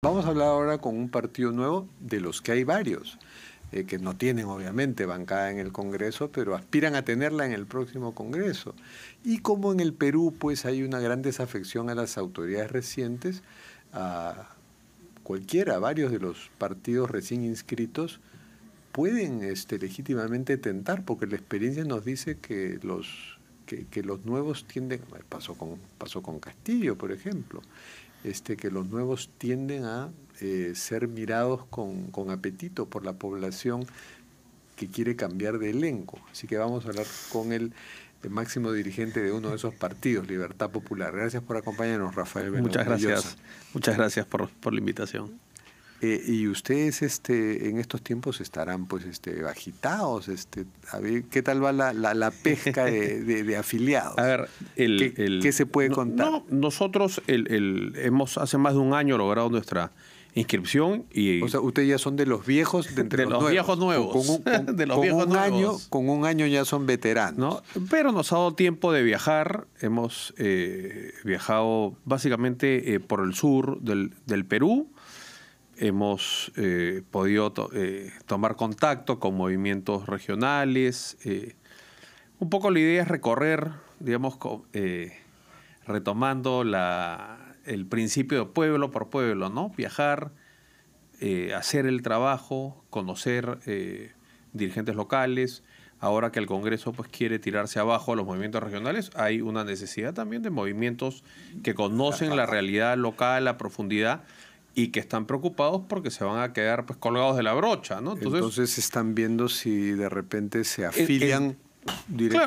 Vamos a hablar ahora con un partido nuevo, de los que hay varios, eh, que no tienen obviamente bancada en el Congreso, pero aspiran a tenerla en el próximo Congreso. Y como en el Perú pues hay una gran desafección a las autoridades recientes, a cualquiera, varios de los partidos recién inscritos pueden este, legítimamente tentar, porque la experiencia nos dice que los los nuevos tienden, con, pasó con Castillo, por ejemplo, este, que los nuevos tienden a eh, ser mirados con, apetito por la población que quiere cambiar de elenco. Así que vamos a hablar con el, máximo dirigente de uno de esos partidos, Libertad Popular. Gracias por acompañarnos, Rafael. Muchas gracias. Muchas gracias por la invitación. Eh, y ustedes este, en estos tiempos estarán pues este, agitados. Este, a ver, ¿qué tal va la, la, pesca de, afiliados? A ver, el, ¿Qué, se puede contar? nosotros el, hemos hace más de un año logrado nuestra inscripción y... O sea, ustedes ya son de los viejos de, entre los, viejos nuevos. Con un, Año, con un año ya son veteranos. Pero nos ha dado tiempo de viajar. Hemos eh, viajado básicamente eh, por el sur del, del Perú hemos eh, podido eh, tomar contacto con movimientos regionales. Eh, un poco la idea es recorrer, digamos, retomando el principio de pueblo por pueblo, ¿no? Viajar, hacer el trabajo, conocer dirigentes locales. Ahora que el Congreso pues, quiere tirarse abajo a los movimientos regionales, hay una necesidad también de movimientos que conocen la realidad local, la profundidad y que están preocupados porque se van a quedar pues colgados de la brocha, ¿no? Entonces, están viendo si de repente se afilian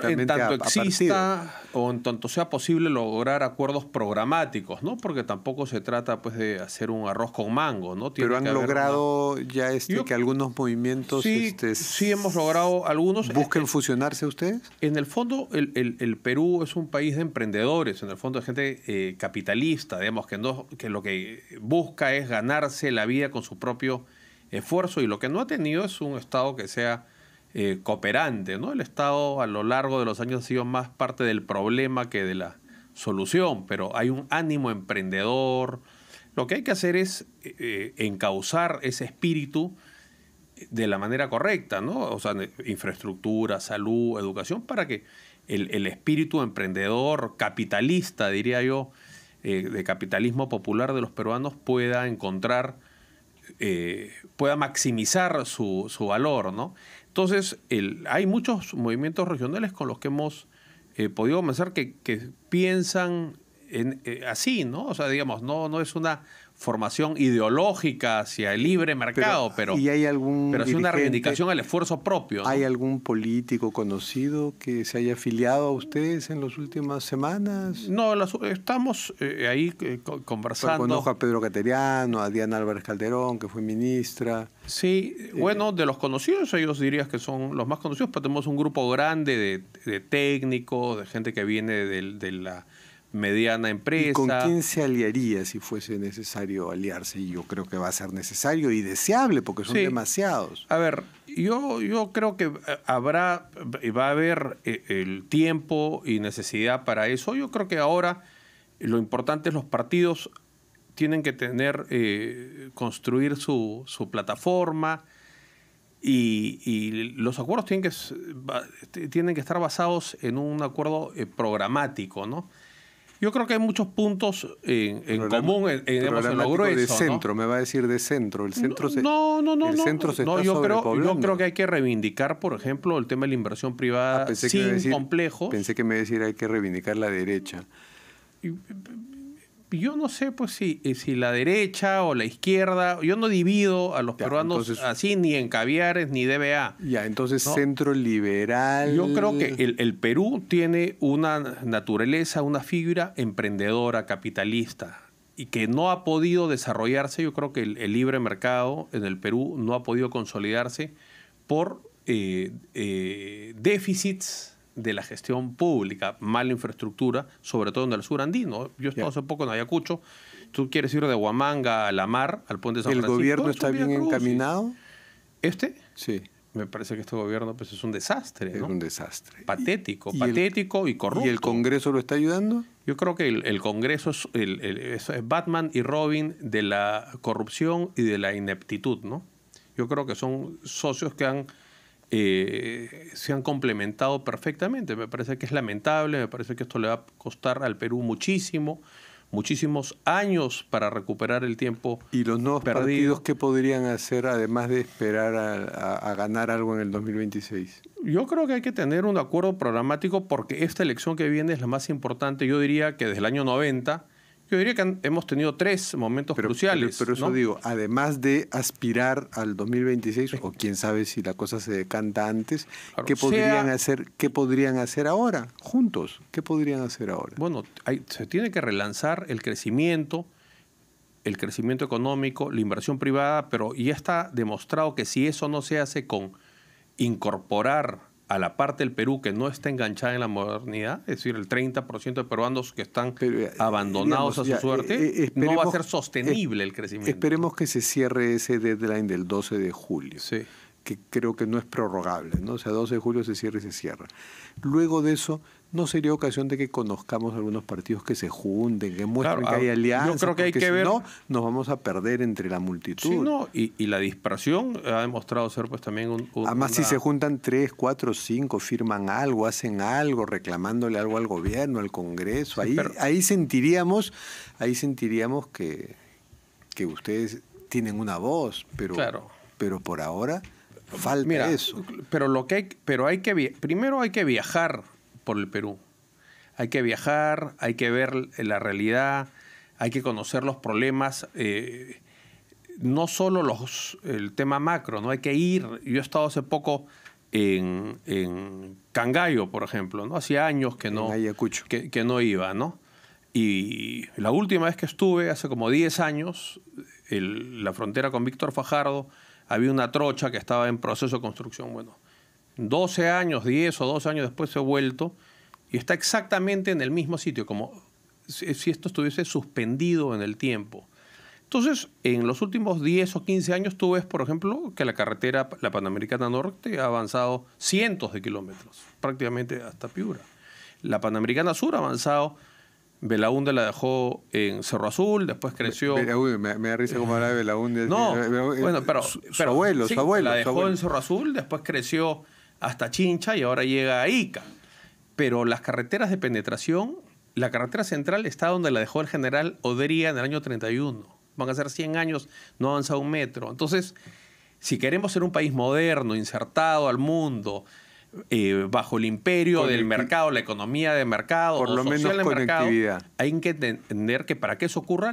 en tanto exista o en tanto sea posible lograr acuerdos programáticos, ¿no? Porque tampoco se trata pues de hacer un arroz con mango, ¿no? Pero han logrado ya este que algunos movimientos este, sí, hemos logrado algunos busquen eh, eh, fusionarse ustedes. En el fondo el, Perú es un país de emprendedores, en el fondo de gente eh, capitalista, digamos que no que lo que busca es ganarse la vida con su propio esfuerzo y lo que no ha tenido es un estado que sea eh, cooperante. ¿no? El Estado a lo largo de los años ha sido más parte del problema que de la solución, pero hay un ánimo emprendedor. Lo que hay que hacer es eh, encauzar ese espíritu de la manera correcta, ¿no? O sea, infraestructura, salud, educación, para que el, espíritu emprendedor, capitalista, diría yo, eh, de capitalismo popular de los peruanos pueda encontrar, pueda maximizar su, su valor, ¿no? Entonces, el, hay muchos movimientos regionales con los que hemos eh, podido comenzar que, piensan en, eh, así, ¿no? O sea, digamos, no, no es una formación ideológica hacia el libre mercado, pero, ¿y hay algún es una reivindicación al esfuerzo propio. ¿Hay algún político conocido que se haya afiliado a ustedes en las últimas semanas? No, estamos eh, ahí eh, conversando. conozco a Pedro Cateriano, a Diana Álvarez Calderón, que fue ministra. Sí, eh, bueno, de los conocidos ellos dirías que son los más conocidos, pero tenemos un grupo grande de, técnicos, de gente que viene de la mediana empresa. ¿Y ¿Con quién se aliaría si fuese necesario aliarse? Y yo creo que va a ser necesario y deseable porque son demasiados. A ver, yo, yo creo que eh, habrá, va a haber eh, el tiempo y necesidad para eso. Yo creo que ahora lo importante es los partidos tienen que tener, eh, construir su, su plataforma, y, y, los acuerdos tienen que, tienen que estar basados en un acuerdo programático, ¿no? Yo creo que hay muchos puntos en, en común, en, la en De centro, me va a decir de centro. El centro no, no, no, el centro se está yo creo, yo creo que hay que reivindicar, por ejemplo, el tema de la inversión privada ah, sin complejos. Pensé que me iba a decir hay que reivindicar la derecha yo no sé pues si, eh, si la derecha o la izquierda, yo no divido a los peruanos así, ni en caviares, ni DBA. Ya, entonces centro liberal. Yo creo que el, Perú tiene una naturaleza, una figura emprendedora, capitalista, y que no ha podido desarrollarse, yo creo que el, libre mercado en el Perú no ha podido consolidarse por eh, eh, déficits de la gestión pública, mala infraestructura, sobre todo en el sur andino. Yo estaba hace poco en Ayacucho, tú quieres ir de Huamanga a la mar, al puente de San ¿El Francisco. ¿El gobierno está bien encaminado? ¿Este? Sí. Me parece que este gobierno pues, es un desastre. Es un desastre. Patético, patético y corrupto. ¿Y el Congreso lo está ayudando? Yo creo que el, Congreso es, es Batman y Robin de la corrupción y de la ineptitud, ¿no? Yo creo que son socios que han eh, se han complementado perfectamente. Me parece que es lamentable, me parece que esto le va a costar al Perú muchísimo, muchísimos años para recuperar el tiempo. ¿Y los nuevos perdidos partidos qué podrían hacer además de esperar a, a, ganar algo en el 2026? Yo creo que hay que tener un acuerdo programático porque esta elección que viene es la más importante, yo diría que desde el año 90 yo diría que hemos tenido tres momentos cruciales. Pero, eso digo, además de aspirar al 2026, o quién sabe si la cosa se decanta antes, ¿qué, podrían hacer, ¿qué podrían hacer ahora? Juntos, ¿qué podrían hacer ahora? Bueno, se tiene que relanzar el crecimiento, el crecimiento económico, la inversión privada, pero ya está demostrado que si eso no se hace con incorporar a la parte del Perú que no está enganchada en la modernidad, es decir, el 30% de peruanos que están eh, abandonados a su suerte, eh, eh, no va a ser sostenible el crecimiento. Esperemos que se cierre ese deadline del 12 de julio. que creo que no es prorrogable, ¿no? O sea, 12 de julio se cierra y se cierra. Luego de eso, no sería ocasión de que conozcamos algunos partidos que se junten, que muestren que hay ah, alianzas. que si No, nos vamos a perder entre la multitud. y, la dispersión ha demostrado ser pues también un. Además, si se juntan tres, cuatro, cinco, firman algo, hacen algo, reclamándole algo al gobierno, al Congreso, ahí, sentiríamos, ahí sentiríamos que, que ustedes tienen una voz, pero, pero por ahora falta eso. Pero lo que pero hay que primero hay que viajar por el Perú. Hay que viajar, hay que ver eh, la realidad, hay que conocer los problemas, eh, no solo los, el tema macro, ¿no? Hay que ir. Yo he estado hace poco en, en Cangallo, por ejemplo, ¿no? Hacía años que no, que, no iba, ¿no? Y la última vez que estuve, hace como 10 años, en la frontera con Víctor Fajardo, había una trocha que estaba en proceso de construcción. Bueno, 12 años, 10 o 12 años después se ha vuelto y está exactamente en el mismo sitio, como si esto estuviese suspendido en el tiempo. Entonces, en los últimos 10 o 15 años tú ves, por ejemplo, que la carretera, la Panamericana Norte, ha avanzado cientos de kilómetros, prácticamente hasta Piura. La Panamericana Sur ha avanzado Belaúnde la dejó en Cerro Azul, después creció. me, da risa como de Belaúnde. No, pero. Su, abuelo, su abuelo. La dejó en Cerro Azul, después creció hasta Chincha y ahora llega a Ica. Pero las carreteras de penetración, la carretera central está donde la dejó el general Odería en el año 31. Van a ser 100 años, no ha avanzado un metro. Entonces, si queremos ser un país moderno, insertado al mundo, eh, bajo el imperio del mercado, la economía de mercado, por lo menos de mercado, hay que entender que para que eso ocurra,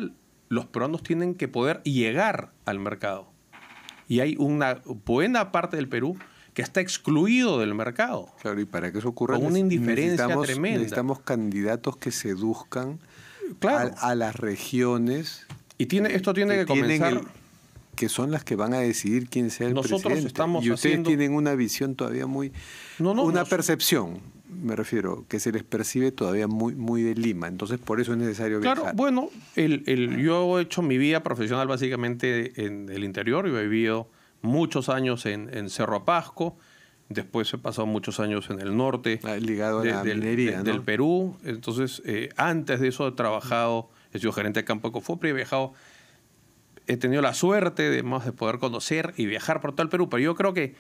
los peruanos tienen que poder llegar al mercado. Y hay una buena parte del Perú que está excluido del mercado. Claro, y para que eso ocurra con una indiferencia necesitamos, tremenda. Necesitamos candidatos que seduzcan a, las regiones. Y tiene, esto tiene que, que son las que van a decidir quién sea el Nosotros Estamos y ustedes tienen una visión todavía muy. una percepción, me refiero, que se les percibe todavía muy, muy de Lima. Entonces, por eso es necesario viajar. Claro, bueno, el, yo he hecho mi vida profesional básicamente en el interior. Yo he vivido muchos años en, Cerro Apasco, después he pasado muchos años en el norte ah, ligado la del, minería, del Perú. Entonces, eh, antes de eso he trabajado, he sido gerente de campo de Cofopri, he viajado, he tenido la suerte además, de poder conocer y viajar por todo el Perú, pero yo creo que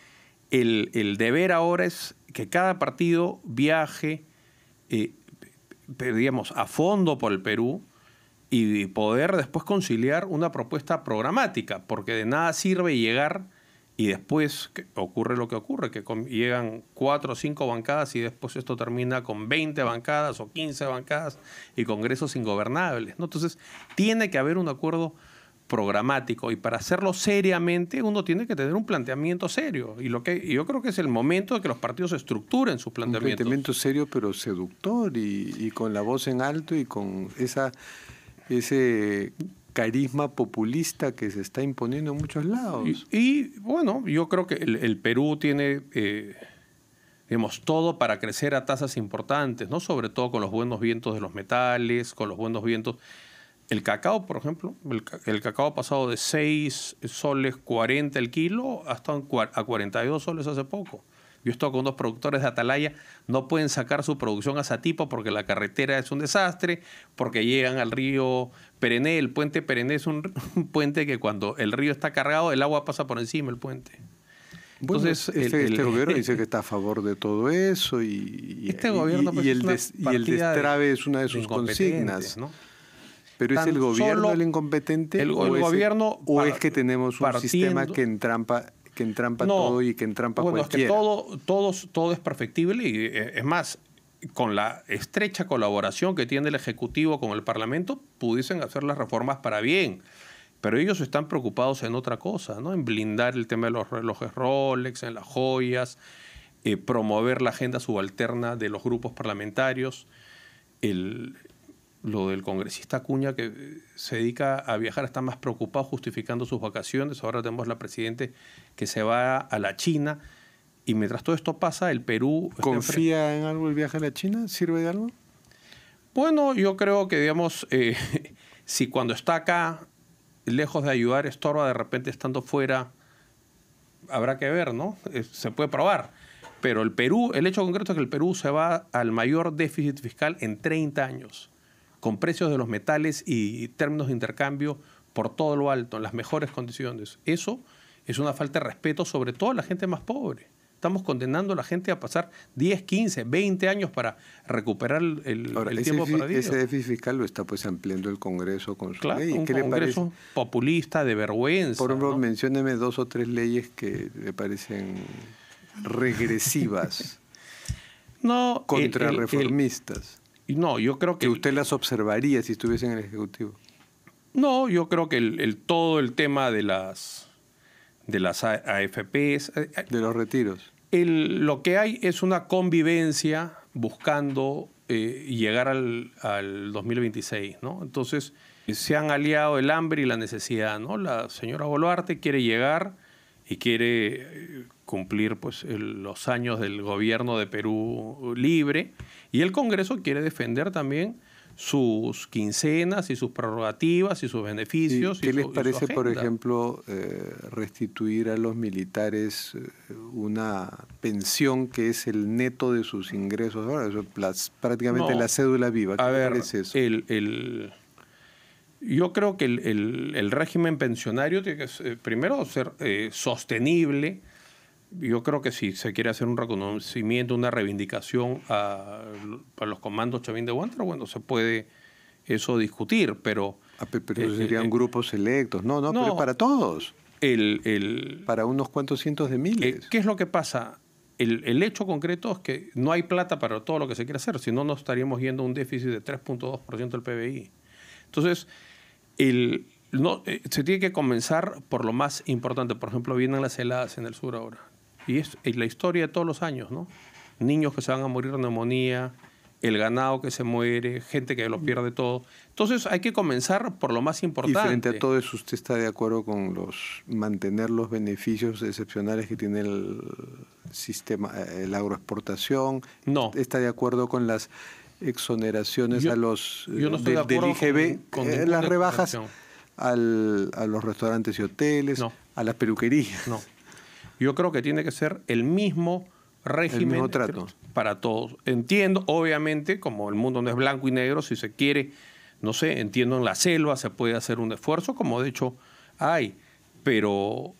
el, deber ahora es que cada partido viaje, eh, digamos, a fondo por el Perú, y poder después conciliar una propuesta programática, porque de nada sirve llegar y después ocurre lo que ocurre, que llegan cuatro o cinco bancadas y después esto termina con 20 bancadas o 15 bancadas y congresos ingobernables. ¿no? Entonces, tiene que haber un acuerdo programático y para hacerlo seriamente uno tiene que tener un planteamiento serio y lo que yo creo que es el momento de que los partidos estructuren sus planteamientos. Un planteamiento serio pero seductor y con la voz en alto y con esa ese carisma populista que se está imponiendo en muchos lados. Y, bueno, yo creo que el, Perú tiene, eh, todo para crecer a tasas importantes, ¿no? Sobre todo con los buenos vientos de los metales, con los buenos vientos. El cacao, por ejemplo, el, cacao ha pasado de 6 soles 40 el kilo hasta a 42 soles hace poco. Yo estoy con dos productores de Atalaya, no pueden sacar su producción a Satipo porque la carretera es un desastre, porque llegan al río Perené. El puente Perené es un, puente que cuando el río está cargado, el agua pasa por encima del puente. Entonces, este, este gobierno dice que está a favor de todo eso y, este gobierno, pues, el destrabe es una de sus consignas. Pero es el gobierno el incompetente el, gobierno o es que tenemos un sistema que entrampa que entrampa no, todo y que entrampa bueno, cualquiera. Bueno, es que todo, todos, todo es perfectible y eh, es más, con la estrecha colaboración que tiene el Ejecutivo con el Parlamento, pudiesen hacer las reformas para bien. Pero ellos están preocupados en otra cosa, ¿no? En blindar el tema de los relojes Rolex, en las joyas, eh, promover la agenda subalterna de los grupos parlamentarios, el, lo del congresista Cuña que eh, se dedica a viajar, está más preocupado justificando sus vacaciones. Ahora tenemos la presidente que se va a la China. Y mientras todo esto pasa, el Perú... ¿Confía en algo el viaje a la China? ¿Sirve de algo? Bueno, yo creo que, digamos, eh, si cuando está acá, lejos de ayudar, estorba, de repente estando fuera, habrá que ver, ¿no? Eh, se puede probar. Pero el Perú, el hecho concreto es que el Perú se va al mayor déficit fiscal en 30 años con precios de los metales y términos de intercambio por todo lo alto, en las mejores condiciones. Eso es una falta de respeto, sobre todo a la gente más pobre. Estamos condenando a la gente a pasar 10, 15, 20 años para recuperar el, tiempo perdido. Ese déficit fiscal lo está pues ampliando el Congreso con su un Congreso populista, de vergüenza. Por ejemplo, ¿no? dos o tres leyes que me parecen regresivas. no, contrarreformistas. No, yo creo que... usted las observaría si estuviese en el Ejecutivo? No, yo creo que el, todo el tema de las, de las AFPs... Eh, eh, de los retiros. lo que hay es una convivencia buscando eh, llegar al, 2026, ¿no? Entonces, se han aliado el hambre y la necesidad, ¿no? La señora Boluarte quiere llegar y quiere cumplir pues, los años del gobierno de Perú libre y el Congreso quiere defender también sus quincenas y sus prerrogativas y sus beneficios. ¿Qué les parece, por ejemplo, eh, restituir a los militares eh, una pensión que es el neto de sus ingresos ahora? prácticamente la cédula viva. a ver, yo creo que el, régimen pensionario tiene que, eh, primero, ser sostenible yo creo que si se quiere hacer un reconocimiento, una reivindicación a, los comandos Chavín de Huántar, bueno, se puede eso discutir, pero... Ah, pero eh, serían eh, grupos electos. No, no, pero para todos. El, para unos cuantos cientos de miles. Eh, ¿Qué es lo que pasa? El, el, hecho concreto es que no hay plata para todo lo que se quiere hacer, si no nos estaríamos yendo a un déficit de 3.2% del PBI. Entonces, el, no, se tiene que comenzar por lo más importante. Por ejemplo, vienen las heladas en el sur ahora. Y es la historia de todos los años, ¿no? Niños que se van a morir de neumonía, el ganado que se muere, gente que lo pierde todo. Entonces hay que comenzar por lo más importante. Y frente a todo eso, ¿usted está de acuerdo con los mantener los beneficios excepcionales que tiene el sistema, la agroexportación? No. ¿Está de acuerdo con las exoneraciones a los eh, de, del IGB, con, eh, las rebajas a los restaurantes y hoteles, a las peluquerías? No. Yo creo que tiene que ser el mismo régimen para todos. Entiendo, obviamente, como el mundo no es blanco y negro, si se quiere, no sé, entiendo en la selva se puede hacer un esfuerzo, como de hecho hay, pero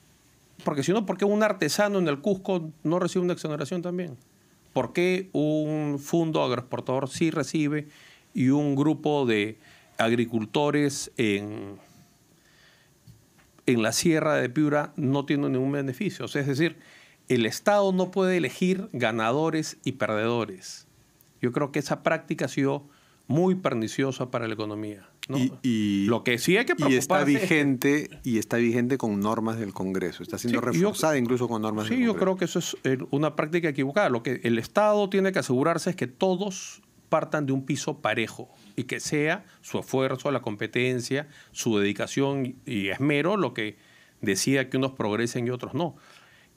porque si no, ¿por qué un artesano en el Cusco no recibe una exoneración también? ¿Por qué un fondo agroexportador sí recibe y un grupo de agricultores en en la sierra de Piura no tiene ningún beneficio. O sea, es decir, el Estado no puede elegir ganadores y perdedores. Yo creo que esa práctica ha sido muy perniciosa para la economía. Y, lo que sí hay que está vigente y está vigente con normas del Congreso está siendo reforzada incluso con normas del Congreso sí yo creo que eso es eh, una práctica equivocada lo que el Estado tiene que asegurarse es que todos partan de un piso parejo y que sea su esfuerzo, la competencia, su dedicación y esmero lo que decida que unos progresen y otros no.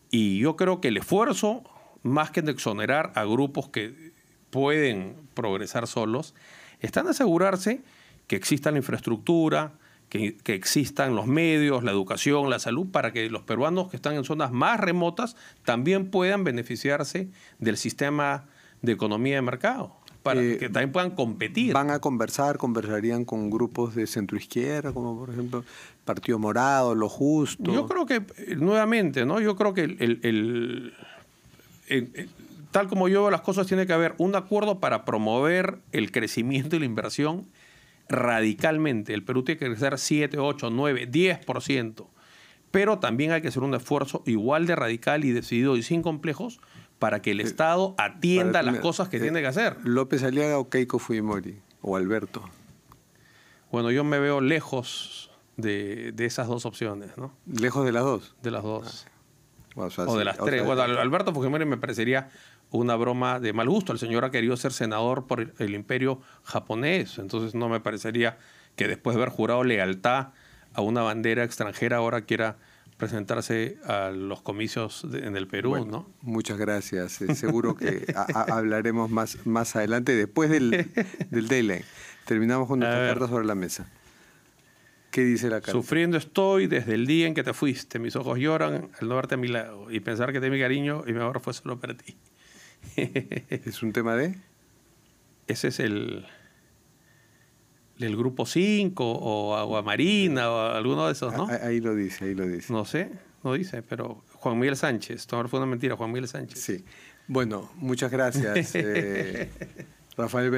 Y yo creo que el esfuerzo, más que de exonerar a grupos que pueden progresar solos, está en asegurarse que exista la infraestructura, que, existan los medios, la educación, la salud, para que los peruanos que están en zonas más remotas también puedan beneficiarse del sistema de economía de mercado para eh, que también puedan competir. Van a conversar, conversarían con grupos de centro-izquierda, como por ejemplo Partido Morado, Lo Justo. Yo creo que, eh, nuevamente, ¿no? Yo creo que el, tal como yo veo las cosas, tiene que haber un acuerdo para promover el crecimiento y la inversión radicalmente. El Perú tiene que crecer 7, 8, 9, 10%. Pero también hay que hacer un esfuerzo igual de radical y decidido y sin complejos para que el Estado atienda las cosas que eh, tiene que hacer. López Aliaga o Keiko Fujimori o Alberto. Bueno, yo me veo lejos de, esas dos opciones, ¿no? Lejos de las dos. De las dos. Ah, o, de las tres. Bueno, eh, Alberto Fujimori me parecería una broma de mal gusto. El señor ha querido ser senador por el imperio japonés, entonces no me parecería que después de haber jurado lealtad a una bandera extranjera ahora quiera presentarse a los comicios en el Perú, ¿no? Muchas gracias. Eh, seguro que hablaremos más, más adelante, después del, del Terminamos con nuestra carta sobre la mesa. ¿Qué dice la carta? Sufriendo estoy desde el día en que te fuiste. Mis ojos lloran al no verte a mi lado y pensar que te mi cariño y mi amor fue solo para ti. ¿Es un tema de? Ese es el, el grupo 5 o Agua Marina o alguno de esos, ¿no? Ahí, lo dice, ahí lo dice. No sé, no dice, pero Juan Miguel Sánchez, todo fue una mentira, Juan Miguel Sánchez. Sí. Bueno, muchas gracias, eh, Rafael